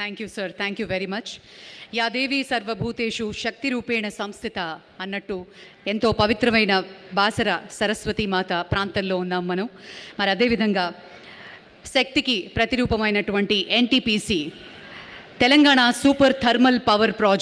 thank you sir thank you very much యాదేవి సర్వభూతేషు శక్తి రూపేణ సంస్థిత అన్నట్టు ఎంతో పవిత్రమైన బాసర సరస్వతి మాత ప్రాంతంలో ఉన్నాం మనం మరి అదేవిధంగా శక్తికి ప్రతిరూపమైనటువంటి NTPC Telangana super thermal power project